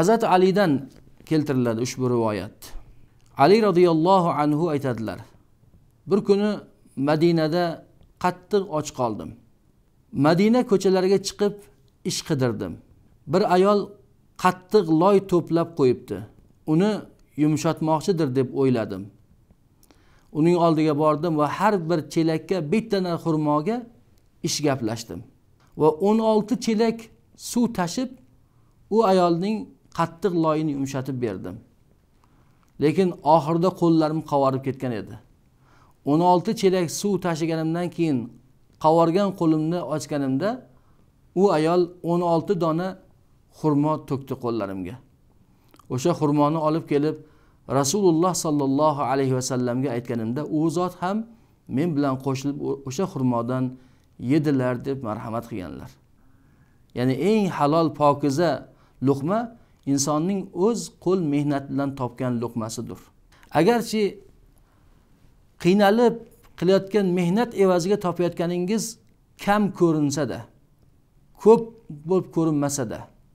hazrati alidan keltiriladi ushbu rivoyat ali roziyallohu anhu aytadilar bir kuni madinada qattiq och qoldim madina ko'chalariga chiqib ish qidirdim bir ayol qattiq loy to'plab qo'yibdi uni yumshatmoqchidir deb o'yladim uning oldiga bordim va har bir chelakka bittadan xurmoga ish gaplashdim va o'n olti chelak suv tashib u ayolning qattiq loyini yumshatib berdim lekin oxirida qo'llarim qavarib ketgan edi o'n olti chelak suv tashiganimdan keyin qavargan qo'limni ochganimda u ayol o'n olti dona xurmo to'kdi qo'llarimga o'sha xurmoni olib kelib rasululloh sollallohu alayhi vasallamga aytganimda u zot ham men bilan qo'shilib o'sha xurmodan yedilar deb marhamat qilganlar ya'ni eng halol pokiza luqma insonning o'z qo'l mehnati bilan topgan luqmasidir agarchi qiynalib qilayotgan mehnat evaziga topayotganingiz kam ko'rinsada ko'p bo'lib ko'rinmasada